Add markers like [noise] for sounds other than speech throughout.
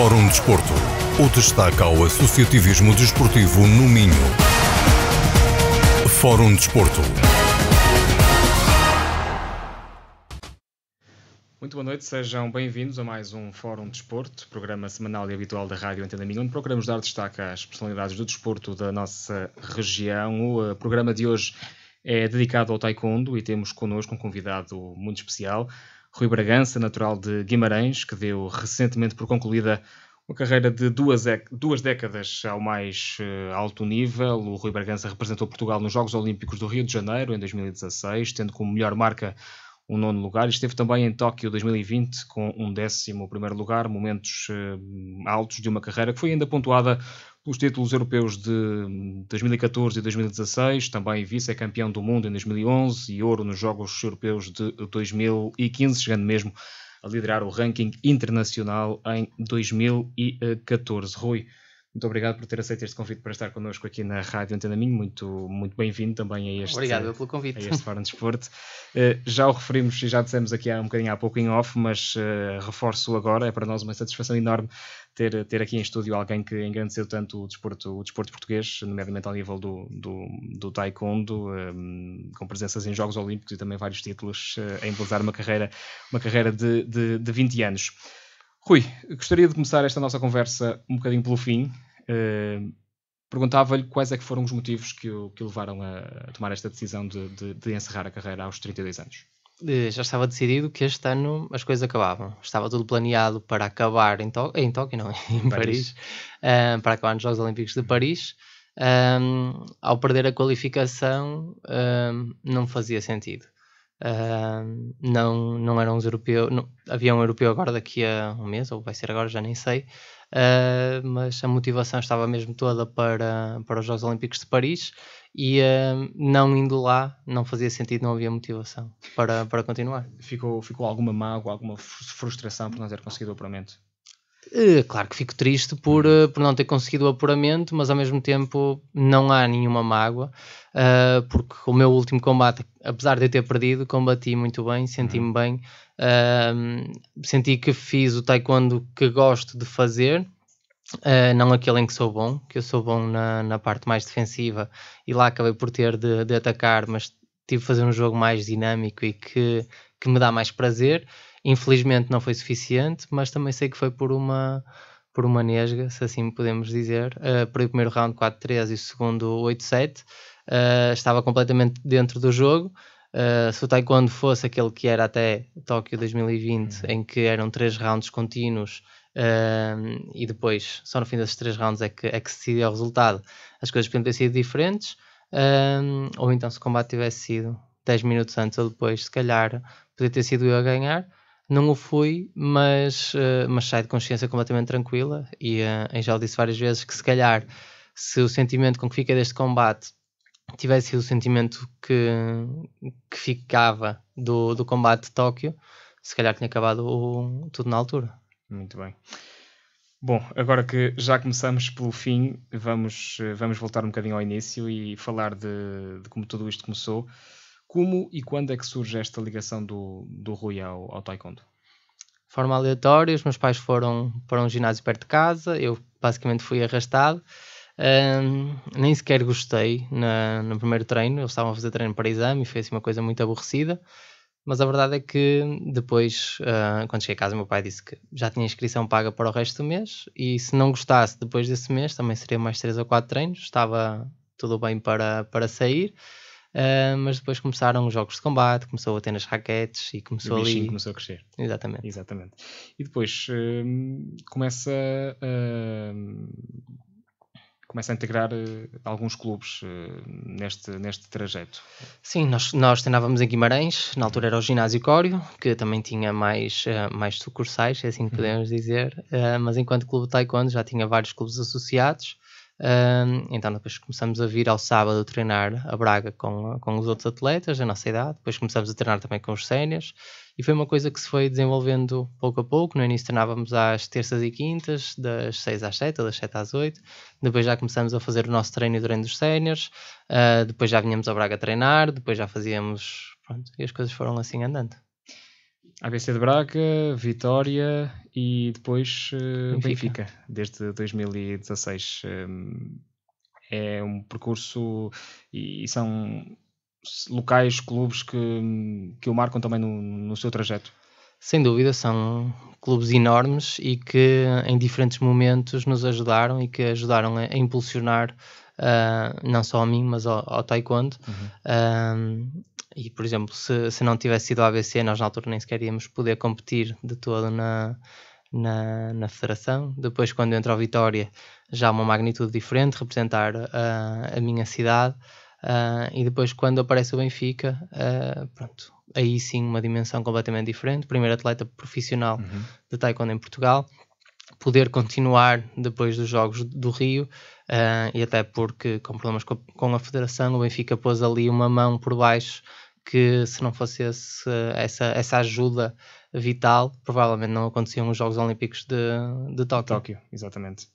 Fórum Desporto. O destaque ao associativismo desportivo no Minho. Fórum Desporto. Muito boa noite, sejam bem-vindos a mais um Fórum Desporto, programa semanal e habitual da Rádio Antena Minho, onde procuramos dar destaque às personalidades do desporto da nossa região. O eh, programa de hoje é dedicado ao taekwondo e temos connosco um convidado muito especial, Rui Bragança, natural de Guimarães, que deu recentemente por concluída uma carreira de duas, duas décadas ao mais uh, alto nível. O Rui Bragança representou Portugal nos Jogos Olímpicos do Rio de Janeiro em 2016, tendo como melhor marca um nono lugar. Esteve também em Tóquio 2020 com um décimo primeiro lugar, momentos uh, altos de uma carreira que foi ainda pontuada os títulos europeus de 2014 e 2016, também vice-campeão do mundo em 2011 e ouro nos Jogos Europeus de 2015, chegando mesmo a liderar o ranking internacional em 2014. Rui, muito obrigado por ter aceito este convite para estar connosco aqui na Rádio Antena Minho. Muito, muito bem-vindo também a este. Obrigado pelo convite. A este Fórum de Desporto. Uh, eh, já o referimos e já dissemos aqui há um bocadinho há pouco em off, mas uh, reforço agora. É para nós uma satisfação enorme ter, ter aqui em estúdio alguém que engrandeceu tanto o desporto, o desporto português, nomeadamente ao nível do, do, do taekwondo, um, ehm, com presenças em Jogos Olímpicos e também vários títulos, uh, a embelezar uma carreira, uma carreira de, de, de 20 anos. Rui, gostaria de começar esta nossa conversa um bocadinho pelo fim, Perguntava-lhe quais é que foram os motivos que o, que levaram a, a tomar esta decisão de, de, de, encerrar a carreira aos 32 anos. Eh, já estava decidido que este ano as coisas acabavam. Estava tudo planeado para acabar em, to em Tóquio, não, [laughs] em Paris, Paris para acabar nos Jogos Olímpicos de Paris. Um, ao perder a qualificação, um, não fazia sentido. Um, não, não eram os europeus. Não, havia um europeu agora daqui a um mês, ou vai ser agora, já nem sei uh, mas a motivação estava mesmo toda para, para os Jogos Olímpicos de Paris e uh, não indo lá não fazia sentido, não havia motivação para, para continuar. Ficou, ficou alguma mágoa, alguma frustração por não ter conseguido o apuramento? Ah, claro que fico triste por, uhum. por não ter conseguido o apuramento, mas ao mesmo tempo não há nenhuma mágoa, porque o meu último combate, apesar de eu ter perdido, combati muito bem, senti-me uhum. bem, senti que fiz o taekwondo que gosto de fazer, uh, não aquele em que sou bom, que eu sou bom na, na parte mais defensiva e lá acabei por ter de, de atacar, mas tive de fazer um jogo mais dinâmico e que, que me dá mais prazer. Infelizmente não foi suficiente, mas também sei que foi por uma por uma nesga, se assim podemos dizer. Uh, para o primeiro round 4-3 e o segundo 8-7, uh, ah, estava completamente dentro do jogo. Ah, se o Taekwondo fosse aquele que era até Tóquio 2020, uhum. em que eram três rounds contínuos uh, e depois só no fim desses três rounds é que, é que se decidia o resultado, as coisas podiam ter sido diferentes. Uh, ou então, se o combate tivesse sido 10 minutos antes ou depois, se calhar podia ter sido eu a ganhar. Não o fui, mas, mas saí de consciência completamente tranquila. E uh, já disse várias vezes que, se calhar, se o sentimento com que fica deste combate tivesse sido o sentimento que, que ficava do, do combate de Tóquio, se calhar tinha acabado o, tudo na altura. Muito bem. Bom, agora que já começamos pelo fim, vamos, vamos voltar um bocadinho ao início e falar de, de como tudo isto começou. Como e quando é que surge esta ligação do, do Rui ao, ao Taekwondo? De forma aleatória, os meus pais foram para um ginásio perto de casa, eu basicamente fui arrastado nem sequer gostei na, no primeiro treino, eles estavam a fazer treino para exame e foi assim uma coisa muito aborrecida. Mas a verdade é que depois, uh, quando cheguei a casa, meu pai disse que já tinha inscrição paga para o resto do mês e se não gostasse depois desse mês, também seria mais 3 ou 4 treinos, estava tudo bem para, para sair. Uh, mas depois começaram os jogos de combate, começou a ter nas raquetes e começou o ali. começou a crescer. Exatamente. Exatamente. E depois uh, começa uh, começa a integrar uh, alguns clubes uh, neste, neste trajeto. Sim, nós, nós treinávamos em Guimarães, na altura era o Ginásio Cório, que também tinha mais, uh, mais sucursais, é assim que uhum. podemos dizer, mas enquanto Clube Taekwondo já tinha vários clubes associados, então depois começamos a vir ao sábado treinar a Braga com, com os outros atletas da nossa idade, depois começamos a treinar também com os séniores e foi uma coisa que se foi desenvolvendo pouco a pouco, no início treinávamos às terças e quintas, das 6 às 7, das 7 às 8, depois já começamos a fazer o nosso treino durante os séniores, uh, depois já vinhamos a Braga treinar, depois já fazíamos, pronto, e as coisas foram assim andando. ABC de Braga, Vitória e depois uh, Benfica. Benfica. desde 2016. Um, ehm, é um percurso e, e, são locais, clubes que, que o marcam também no, no seu trajeto. Sem dúvida, são clubes enormes e que em diferentes momentos nos ajudaram e que ajudaram a, a impulsionar Uh, não só a mim, mas ao, ao taekwondo. Uhum. Ehm, e, por exemplo, se, se não tivesse sido a ABC, nós na altura nem sequer íamos poder competir de todo na, na, na federação. Depois, quando entra a Vitória, já uma magnitude diferente, representar uh, a minha cidade. Uh, e depois, quando aparece o Benfica, uh, pronto, aí sim uma dimensão completamente diferente. Primeiro atleta profissional uhum. de taekwondo em Portugal. Poder continuar depois dos Jogos do Rio, e até porque, com problemas com a, com a Federação, o Benfica pôs ali uma mão por baixo que se não fosse esse, essa, essa ajuda vital, provavelmente não aconteciam os Jogos Olímpicos de, de Tóquio. Tóquio, exatamente.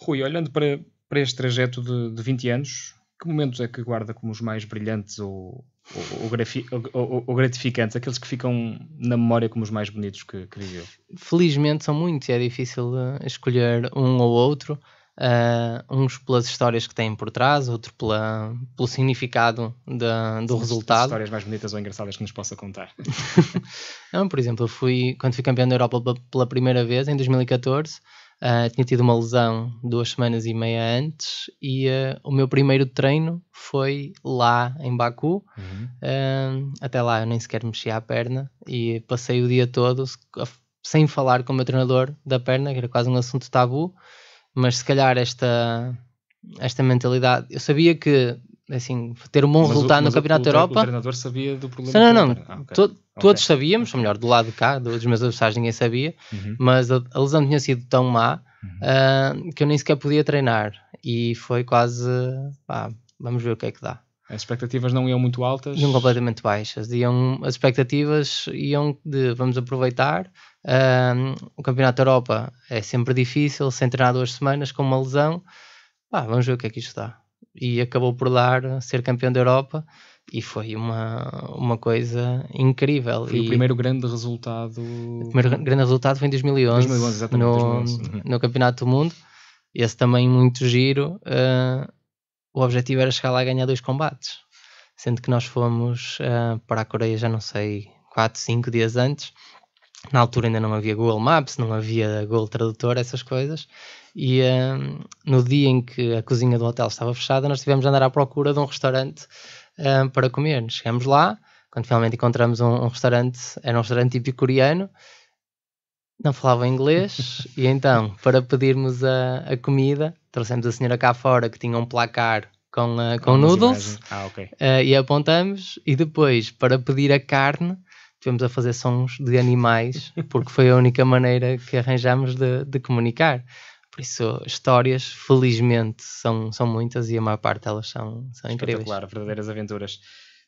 Rui, olhando para, para este trajeto de, de 20 anos, que momentos é que guarda como os mais brilhantes ou, ou, ou, ou, ou gratificantes, aqueles que ficam na memória como os mais bonitos que, que viveu? Felizmente são muitos, é difícil eh, escolher um ou outro. Uh, uns pelas histórias que têm por trás, outro pela, pelo significado do resultado. histórias mais bonitas ou engraçadas que nos possa contar. [laughs] Não, por exemplo, eu fui, quando fui campeão da Europa pela primeira vez, em 2014, uh, ah, tinha tido uma lesão duas semanas e meia antes e uh, o meu primeiro treino foi lá em Baku. Uhum. até lá eu nem sequer mexia a perna e passei o dia todo sem falar com o meu treinador da perna, que era quase um assunto tabu mas se calhar esta, esta mentalidade. Eu sabia que assim, ter um bom mas resultado o, no Campeonato da Europa. O treinador sabia do problema. Não, não, não. Ah, okay. to, todos okay. sabíamos, okay. ou melhor, do lado de cá, dos meus adversários ninguém sabia, uhum. mas a, a, lesão tinha sido tão má uhum. uh, que eu nem sequer podia treinar. E foi quase. Pá, vamos ver o que é que dá. As expectativas não iam muito altas? Iam completamente baixas. Iam, as expectativas iam de vamos aproveitar, um, o Campeonato da Europa é sempre difícil, sem treinar duas semanas, com uma lesão. Ah, vamos ver o que é que isto dá. E acabou por dar ser campeão da Europa e foi uma, uma coisa incrível. Foi e o primeiro grande resultado. O primeiro grande resultado foi em 2011, 2011 no, 2011. Uhum. no Campeonato do Mundo. Esse também muito giro. Uh, o objetivo era chegar lá e ganhar dois combates. Sendo que nós fomos uh, para a Coreia, já não sei, 4, 5 dias antes na altura ainda não havia Google Maps, não havia Google Tradutor, essas coisas. E hum, no dia em que a cozinha do hotel estava fechada, nós tivemos de andar à procura de um restaurante hum, para comer. Chegamos lá, quando finalmente encontramos um, um restaurante, era um restaurante típico coreano, não falava inglês, [laughs] e então, para pedirmos a, a comida, trouxemos a senhora cá fora que tinha um placar com, uh, com, com noodles ah, okay. uh, e apontamos. E depois, para pedir a carne, estivemos a fazer sons de animais, porque foi a única maneira que arranjámos de, de, comunicar. Por isso, histórias, felizmente, são, são muitas e a maior parte delas são, são incríveis. Claro, verdadeiras aventuras.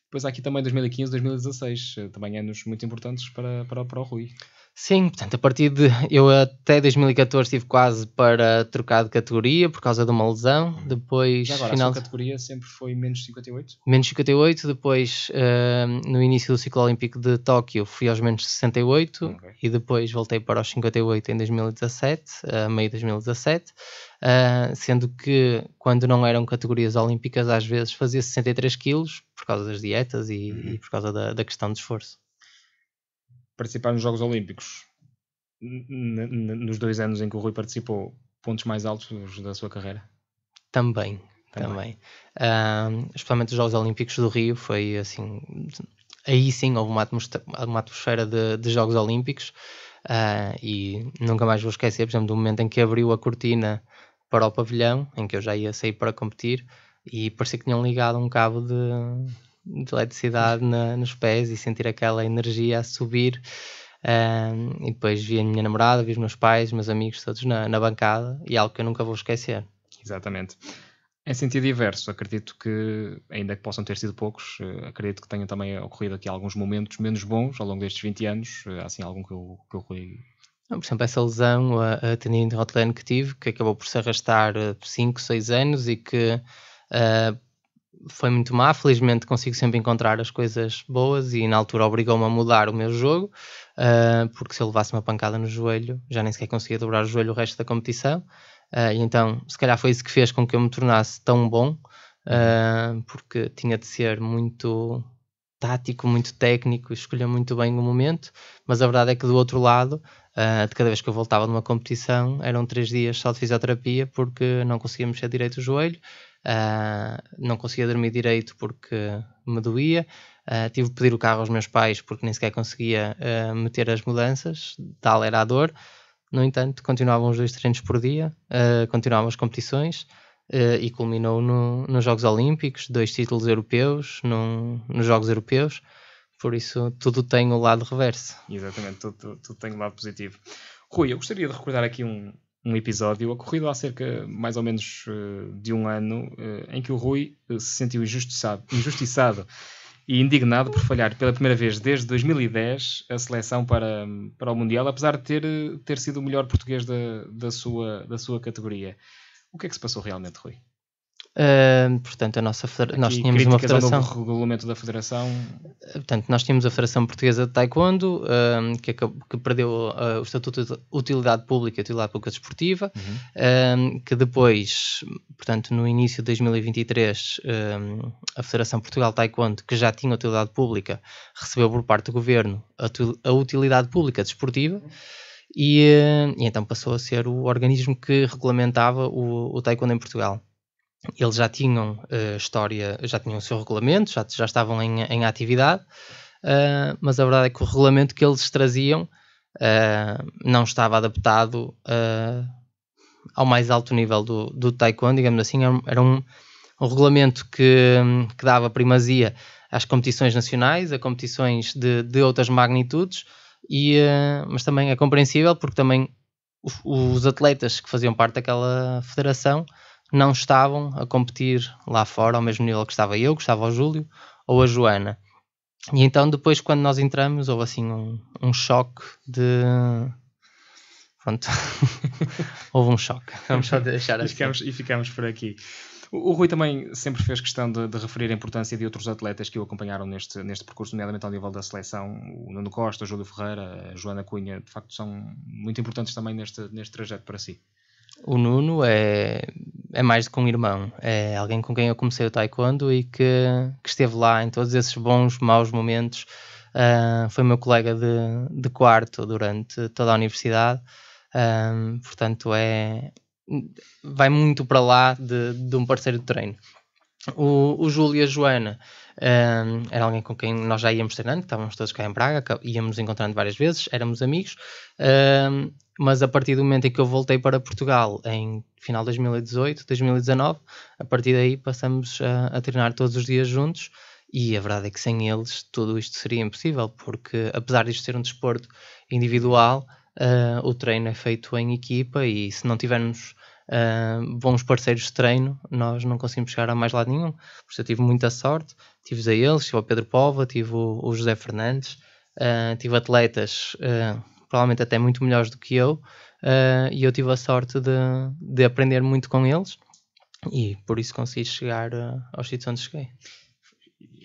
Depois há aqui também 2015, 2016, também anos muito importantes para, para, para o Rui. Sim, portanto, a partir de. Eu até 2014 estive quase para trocar de categoria por causa de uma lesão. Hum. Depois. E agora, final... a sua categoria sempre foi menos 58? Menos 58. Depois, uh, no início do ciclo olímpico de Tóquio, fui aos menos 68 okay. e depois voltei para os 58 em 2017, a uh, meio de 2017. Uh, ah, sendo que quando não eram categorias olímpicas, às vezes fazia 63 quilos por causa das dietas e, uhum. e por causa da, da questão de esforço participar nos Jogos Olímpicos, nos dois anos em que o Rui participou, pontos mais altos da sua carreira? Também, também. também. especialmente os Jogos Olímpicos do Rio, foi assim. Aí sim houve uma atmosfera, uma atmosfera de, de Jogos Olímpicos uh, e nunca mais vou esquecer, por exemplo, do momento em que abriu a cortina para o pavilhão, em que eu já ia sair para competir e parecia que tinham ligado um cabo de, de eletricidade na, nos pés e sentir aquela energia a subir. Um, e depois vi a minha namorada, vi os meus pais, meus amigos, todos na, na bancada, e é algo que eu nunca vou esquecer. Exatamente. Em sentido diverso, acredito que, ainda que possam ter sido poucos, eh, acredito que tenham também ocorrido aqui alguns momentos menos bons ao longo destes 20 anos, assim algum que eu, que eu Rui... por exemplo, essa lesão, a, a tendinite rotlane que tive, que acabou por se arrastar 5, eh, 6 anos e que uh, foi muito má. Felizmente consigo sempre encontrar as coisas boas e na altura obrigou-me a mudar o meu jogo, uh, porque se eu levasse uma pancada no joelho, já nem sequer conseguia dobrar o joelho o resto da competição. Uh, e então, se calhar foi isso que fez com que eu me tornasse tão bom, uh, porque tinha de ser muito tático, muito técnico, escolher muito bem o momento, mas a verdade é que do outro lado, uh, de cada vez que eu voltava de uma competição, eram três dias só de fisioterapia porque não conseguia mexer direito o joelho, Uh, não conseguia dormir direito porque me doía. Uh, tive de pedir o carro aos meus pais porque nem sequer conseguia uh, meter as mudanças, tal era a dor. No entanto, continuavam os dois treinos por dia, continuavam as competições e culminou no, nos Jogos Olímpicos, dois títulos europeus, num, nos Jogos Europeus. Por isso, tudo tem o lado reverso. Exatamente, tudo, tudo, tudo tem o um lado positivo. Rui, eu gostaria de recordar aqui um, um episódio ocorrido há cerca mais ou menos eh, de um ano eh, em que o Rui eh, se sentiu injustiçado, injustiçado e indignado por falhar pela primeira vez desde 2010 a seleção para, para o Mundial, apesar de ter, ter sido o melhor português da, da, sua, da sua categoria. O que é que se passou realmente, Rui? Uh, portanto, a nossa nós tínhamos uma federação. O regulamento da federação. Ah, portanto, nós tínhamos a Federação Portuguesa de Taekwondo, uh, que, que, perdeu uh, o estatuto de utilidade pública e utilidade pública desportiva, uhum. que depois, portanto, no início de 2023, a Federação Portugal de Taekwondo, que já tinha utilidade pública, recebeu por parte do governo a, utilidade pública desportiva. E, ah, e então passou a ser o organismo que regulamentava o, o taekwondo em Portugal eles já tinham uh, história, já tinham o seu regulamento, já, já estavam em, em atividade, uh, mas a verdade é que o regulamento que eles traziam uh, não estava adaptado ao mais alto nível do, do taekwondo, digamos assim, era um, um regulamento que, que, dava primazia às competições nacionais, a competições de, de outras magnitudes, e, mas também é compreensível porque também os, os atletas que faziam parte daquela federação não estavam a competir lá fora ao mesmo nível que estava eu, que estava o Júlio ou a Joana. E então depois quando nós entramos houve assim um, um choque de... Pronto, [laughs] houve um choque, vamos só deixar assim. E ficamos, e ficamos por aqui. O Rui também sempre fez questão de, de, referir a importância de outros atletas que o acompanharam neste, neste percurso, nomeadamente ao nível da seleção. O Nuno Costa, o Júlio Ferreira, a Joana Cunha, de facto, são muito importantes também neste, neste trajeto para si. O Nuno é, é mais do que um irmão, é alguém com quem eu comecei o taekwondo e que, que esteve lá em todos esses bons, maus momentos. Uh, foi meu colega de, de, quarto durante toda a universidade, um, ah, portanto é vai muito para lá de, de um parceiro de treino. O, o Júlio e a Joana um, ehm, era alguém com quem nós já íamos treinando, estávamos todos cá em Braga, íamos encontrando várias vezes, éramos amigos, um, ehm, mas a partir do momento em que eu voltei para Portugal, em final de 2018, 2019, a partir daí passamos a, a treinar todos os dias juntos e a verdade é que sem eles tudo isto seria impossível, porque apesar disto ser um desporto individual, uh, o treino é feito em equipa e se não tivermos ah, bons parceiros de treino, nós não conseguimos chegar a mais lado nenhum. Por isso eu tive muita sorte, tive a eles, tive o Pedro Pova, tive o, o José Fernandes, uh, tive atletas uh, provavelmente até muito melhores do que eu, e eu tive a sorte de, de aprender muito com eles e por isso consegui chegar aos sítios onde cheguei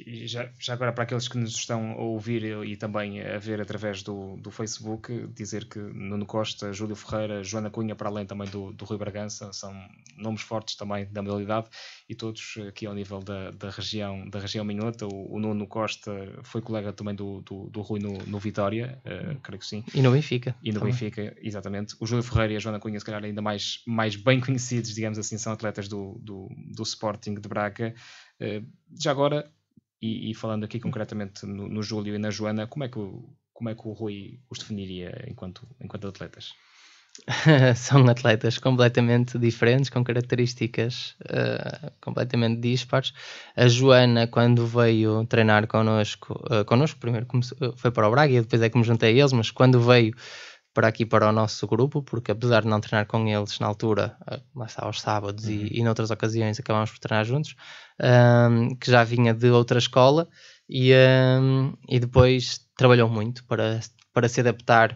e já, já agora para aqueles que nos estão a ouvir e, também a ver através do, do Facebook, dizer que Nuno Costa, Júlio Ferreira, Joana Cunha, para além também do, do Rui Bragança, são nomes fortes também da modalidade e todos aqui ao nível da, da região da região Minhota. O, o Nuno Costa foi colega também do, do, do Rui no, no Vitória, uh, creio que sim. E no Benfica. E no também. Benfica, exatamente. O Júlio Ferreira e a Joana Cunha, se calhar ainda mais, mais bem conhecidos, digamos assim, são atletas do, do, do Sporting de Braga. Eh, já agora, e, e falando aqui concretamente no, no, Júlio e na Joana, como é que o, como é que o Rui os definiria enquanto, enquanto atletas? [laughs] São atletas completamente diferentes, com características uh, completamente dispares. A Joana, quando veio treinar connosco, uh, connosco primeiro foi para o Braga e depois é que me juntei a eles, mas quando veio para aqui para o nosso grupo, porque apesar de não treinar com eles na altura, eh, lá está aos sábados uhum. e, e noutras ocasiões acabámos por treinar juntos, um, que já vinha de outra escola e, um, e depois trabalhou muito para, para se adaptar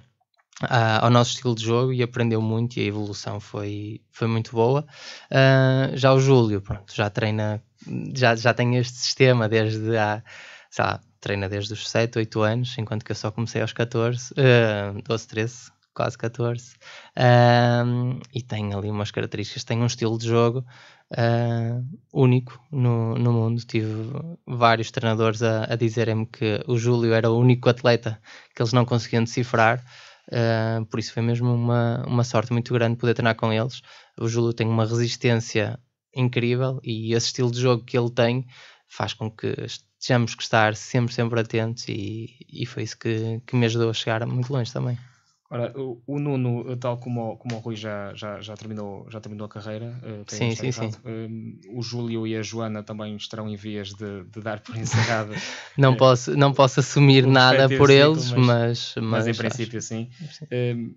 uh, ao nosso estilo de jogo e aprendeu muito e a evolução foi, foi muito boa. Uh, já o Júlio, pronto, já treina, já, já tem este sistema desde há, sei lá, treina desde os 7, 8 anos, enquanto que eu só comecei aos 14, uh, 12, 13, quase 14. Uh, e tem ali umas características, tem um estilo de jogo uh, único no, no mundo. Tive vários treinadores a, a dizerem-me que o Júlio era o único atleta que eles não conseguiam decifrar. Uh, por isso foi mesmo uma, uma sorte muito grande poder treinar com eles. O Júlio tem uma resistência incrível e esse estilo de jogo que ele tem faz com que temos que estar sempre, sempre atentos e, e foi isso que, que me ajudou a chegar muito longe também. Ora, o, o Nuno, tal como o, como o Rui já, já, já, terminou, já terminou a carreira, eh, tem sim, sim, sim. Eh, o Júlio e a Joana também estarão em vias de, de dar por [laughs] encerrado. [laughs] não, posso, não posso assumir nada por eles, mas, mas, mas, mas. em princípio, sim. Ehm, sim.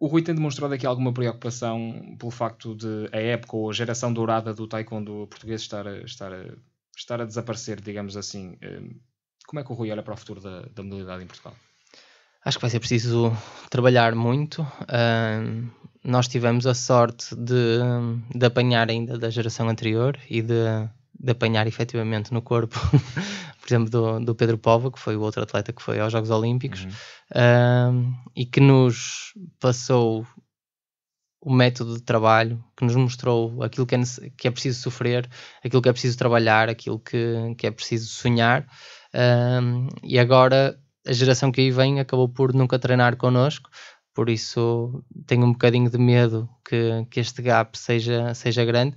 o Rui tem demonstrado aqui alguma preocupação pelo facto de a época ou a geração dourada do taekwondo português estar, estar estar a desaparecer, digamos assim. Eh, como é que o Rui olha para o futuro da, da em Portugal? Acho que vai ser preciso trabalhar muito. Uh, nós tivemos a sorte de, de apanhar ainda da geração anterior e de, de apanhar efetivamente no corpo, [laughs] por exemplo, do, do Pedro Povo, que foi o outro atleta que foi aos Jogos Olímpicos uhum. uh, e que nos passou o método de trabalho, que nos mostrou aquilo que é, que é preciso sofrer, aquilo que é preciso trabalhar, aquilo que, que é preciso sonhar. Um, e agora a geração que aí vem acabou por nunca treinar connosco, por isso tenho um bocadinho de medo que, que este gap seja, seja grande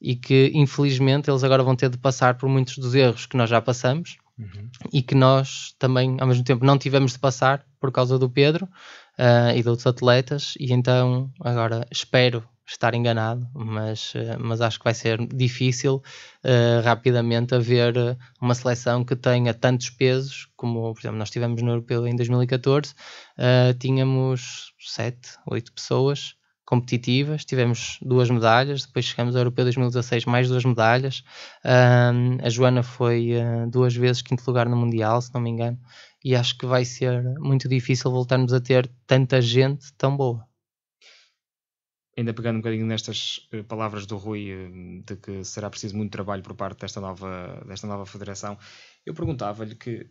e que infelizmente eles agora vão ter de passar por muitos dos erros que nós já passamos uhum. e que nós também ao mesmo tempo não tivemos de passar por causa do Pedro uh, e de outros atletas, e então agora espero estar enganado, mas, ah, mas acho que vai ser difícil uh, rapidamente haver uma seleção que tenha tantos pesos como, por exemplo, nós tivemos no Europeu em 2014, uh, tínhamos 7, 8 pessoas competitivas, tivemos duas medalhas, depois chegamos ao Europeu 2016 mais duas medalhas, a Joana foi duas vezes quinto lugar no Mundial, se não me engano, e acho que vai ser muito difícil voltarmos a ter tanta gente tão boa. Ainda pegando um bocadinho nestas eh, palavras do Rui, eh, de que será preciso muito trabalho por parte desta nova, desta nova federação, eu perguntava-lhe que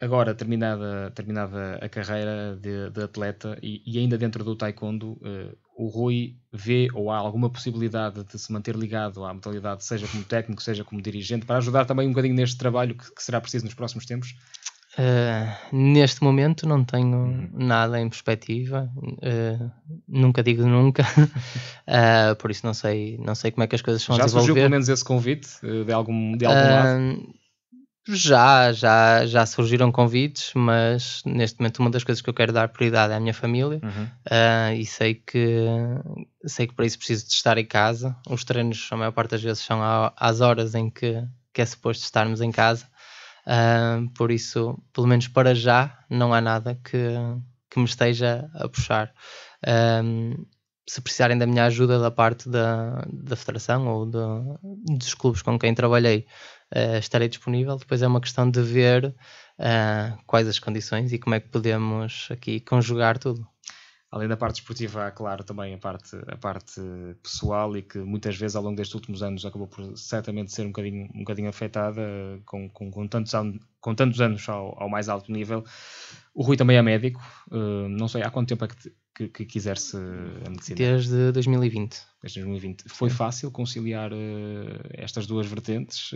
agora terminada, terminada a carreira de, de atleta e, e, ainda dentro do taekwondo, eh, o Rui vê ou há alguma possibilidade de se manter ligado à modalidade, seja como técnico, seja como dirigente, para ajudar também um bocadinho neste trabalho que, que será preciso nos próximos tempos? Uh, neste momento não tenho hum. nada em perspectiva, uh, nunca digo nunca, uh, [laughs] por isso não sei, não sei como é que as coisas são a desenvolver. Já surgiu pelo menos esse convite eh, de algum, de algum lado? Já, já, já surgiram convites, mas neste momento uma das coisas que eu quero dar prioridade é a minha família uhum. uh, e sei que, sei que para isso preciso de estar em casa. Os treinos, a maior parte das vezes, são às horas em que, que é suposto estarmos em casa Uh, por isso, pelo menos para já, não há nada que, que me esteja a puxar. se precisarem da minha ajuda da parte da, da federação ou de, dos clubes com quem trabalhei, uh, estarei disponível. Depois é uma questão de ver uh, quais as condições e como é que podemos aqui conjugar tudo além da parte esportiva, há, claro, também a parte, a parte pessoal e que muitas vezes ao longo destes últimos anos acabou por certamente ser um bocadinho, um bocadinho afetada eh, com, com, com tantos, anos, com tantos anos ao, ao, mais alto nível. O Rui também é médico, eh, não sei há quanto tempo é que, que, que quiser-se eh, a medicina? Desde 2020. Desde 2020. Foi Sim. fácil conciliar estas duas vertentes?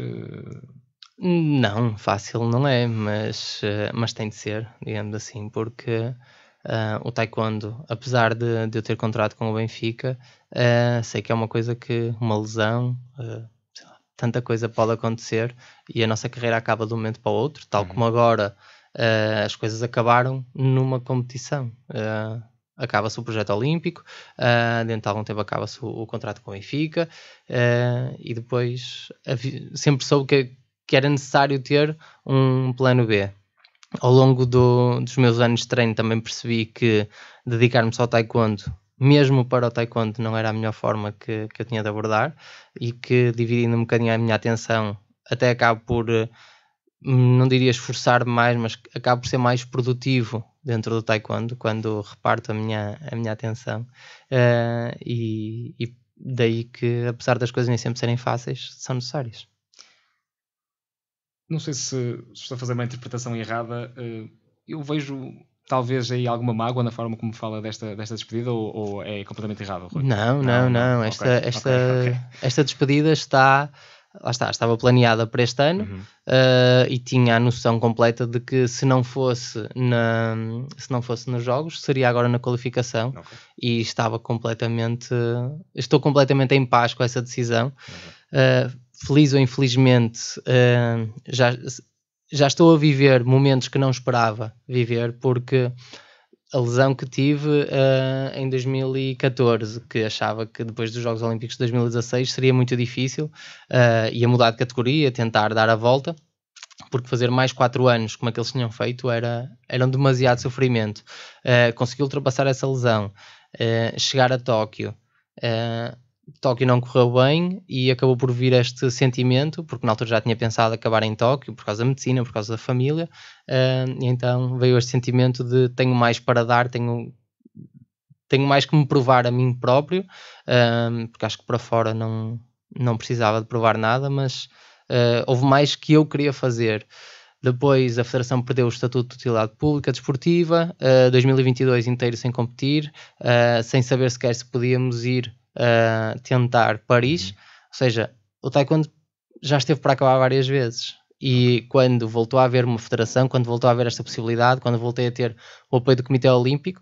Não, fácil não é, mas, mas tem de ser, digamos assim, porque Uh, o taekwondo, apesar de, de, eu ter contrato com o Benfica, uh, sei que é uma coisa que uma lesão, uh, lá, tanta coisa pode acontecer e a nossa carreira acaba de um momento para o outro, tal uhum. como agora as coisas acabaram numa competição. acaba-se o projeto olímpico, dentro de algum tempo acaba-se o, o, contrato com o Benfica e depois sempre soube que, que era necessário ter um plano B ao longo do, dos meus anos de treino também percebi que dedicar-me só ao taekwondo, mesmo para o taekwondo, não era a melhor forma que, que eu tinha de abordar e que dividindo um bocadinho a minha atenção, até acabo por, não diria esforçar mais, mas acabo por ser mais produtivo dentro do taekwondo quando reparto a minha, a minha atenção uh, e, e daí que apesar das coisas nem sempre serem fáceis, são necessárias não sei se, se estou a fazer uma interpretação errada, eh, eu vejo talvez aí alguma mágoa na forma como fala desta, desta despedida ou, ou é completamente errado, Rui? Não, não, não. não. Esta, okay, esta, okay, okay. esta despedida está lá está, estava planeada para este ano uhum. uh, e tinha a noção completa de que se não fosse na, se não fosse nos jogos seria agora na qualificação okay. e estava completamente estou completamente em paz com essa decisão uhum. uh, feliz ou infelizmente, uh, já, já estou a viver momentos que não esperava viver, porque a lesão que tive uh, em 2014, que achava que depois dos Jogos Olímpicos de 2016 seria muito difícil, uh, ah, ia mudar de categoria, tentar dar a volta, porque fazer mais 4 anos como aqueles é tinham feito era, era um demasiado sofrimento. Uh, consegui ultrapassar essa lesão, uh, chegar a Tóquio. Uh, Tóquio não correu bem e acabou por vir este sentimento, porque na altura já tinha pensado acabar em Tóquio por causa da medicina, por causa da família, uh, então veio este sentimento de tenho mais para dar, tenho, tenho mais que me provar a mim próprio, uh, porque acho que para fora não, não precisava de provar nada, mas uh, houve mais que eu queria fazer. Depois a Federação perdeu o estatuto de utilidade pública desportiva, uh, ah, 2022 inteiro sem competir, uh, sem saber sequer se podíamos ir uh, tentar Paris. Uhum. Ou seja, o taekwondo já esteve para acabar várias vezes. E quando voltou a haver uma federação, quando voltou a haver esta possibilidade, quando voltei a ter o apoio do Comitê Olímpico,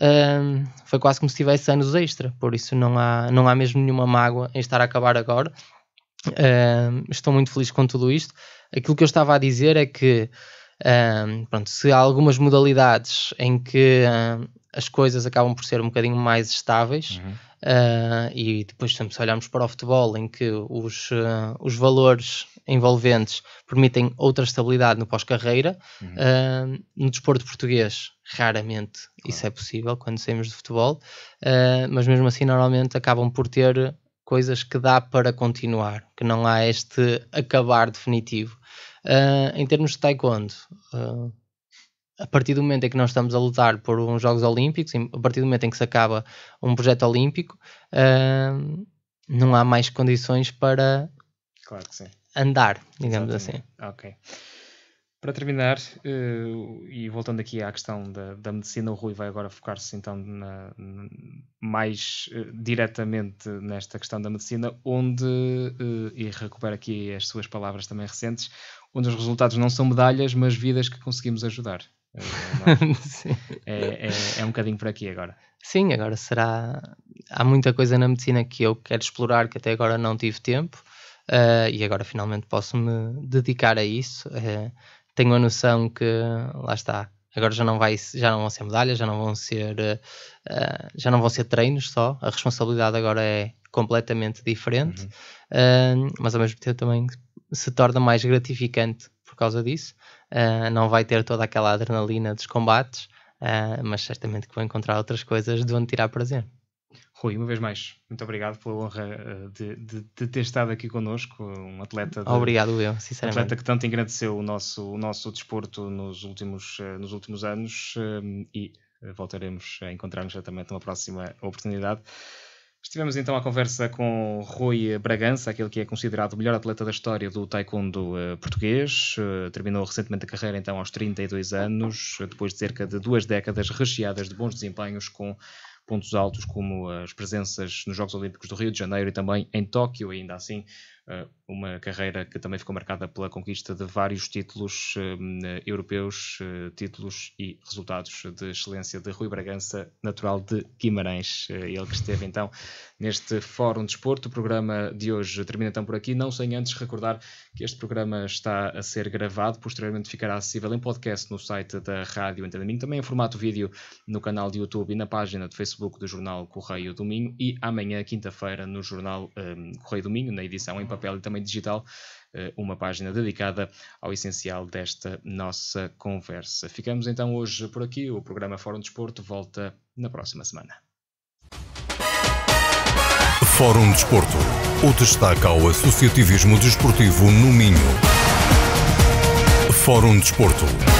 hum, foi quase como se tivesse anos extra. Por isso não há, não há mesmo nenhuma mágoa em estar a acabar agora. Hum, estou muito feliz com tudo isto. Aquilo que eu estava a dizer é que um, pronto, se há algumas modalidades em que um, as coisas acabam por ser um bocadinho mais estáveis, uhum. Uh, e depois também se olharmos para o futebol em que os, uh, os valores envolventes permitem outra estabilidade no pós-carreira uhum. uh, no desporto português raramente claro. isso é possível quando saímos de futebol mas mesmo assim normalmente acabam por ter coisas que dá para continuar que não há este acabar definitivo em termos de taekwondo a partir do momento em que nós estamos a lutar por uns Jogos Olímpicos, a partir do momento em que se acaba um projeto olímpico, uh, não há mais condições para claro andar, digamos Exatamente. assim. Ok. Para terminar, uh, e voltando aqui à questão da, da medicina, o Rui vai agora focar-se então na, na, mais uh, diretamente nesta questão da medicina, onde, uh, e recupero aqui as suas palavras também recentes, onde os resultados não são medalhas, mas vidas que conseguimos ajudar. É é, [laughs] é, é, é, um bocadinho por aqui agora. Sim, agora será. Há muita coisa na medicina que eu quero explorar que até agora não tive tempo uh, e agora finalmente posso me dedicar a isso. Uh, tenho a noção que, lá está, agora já não, vai, já não vão ser medalhas, já não vão ser, uh, já não vão ser treinos só. A responsabilidade agora é completamente diferente, uhum. mas ao mesmo tempo também se torna mais gratificante por causa disso. Uh, não vai ter toda aquela adrenalina dos combates, uh, mas certamente que vão encontrar outras coisas de onde tirar prazer. Rui, uma vez mais, muito obrigado pela honra ah, de, de, de ter estado aqui connosco, um atleta... De, obrigado eu, sinceramente. Um atleta que tanto engrandeceu o nosso, o nosso desporto nos últimos, nos últimos anos e voltaremos a encontrar-nos certamente numa próxima oportunidade. Estivemos então à conversa com Rui Bragança, aquele que é considerado o melhor atleta da história do taekwondo eh, português. Eh, terminou recentemente a carreira então aos 32 anos, eh, depois de cerca de duas décadas recheadas de bons desempenhos com pontos altos como as presenças nos Jogos Olímpicos do Rio de Janeiro e também em Tóquio, ainda assim eh, uma carreira que também ficou marcada pela conquista de vários títulos eh, europeus, eh, títulos e resultados de excelência de Rui Bragança, natural de Guimarães. Ele que esteve então neste Fórum de Esporte. O programa de hoje termina então por aqui, não sem antes recordar que este programa está a ser gravado, posteriormente ficará acessível em podcast no site da Rádio Entendimento, também em formato vídeo no canal de YouTube e na página do Facebook do Jornal Correio Domingo e amanhã, quinta-feira, no Jornal um, Correio Domingo, na edição em papel e também digital, eh, uma página dedicada ao essencial desta nossa conversa. Ficamos então hoje por aqui. O programa Fórum Desporto volta na próxima semana. Fórum Desporto. O destaque ao associativismo desportivo no Minho. Fórum Desporto.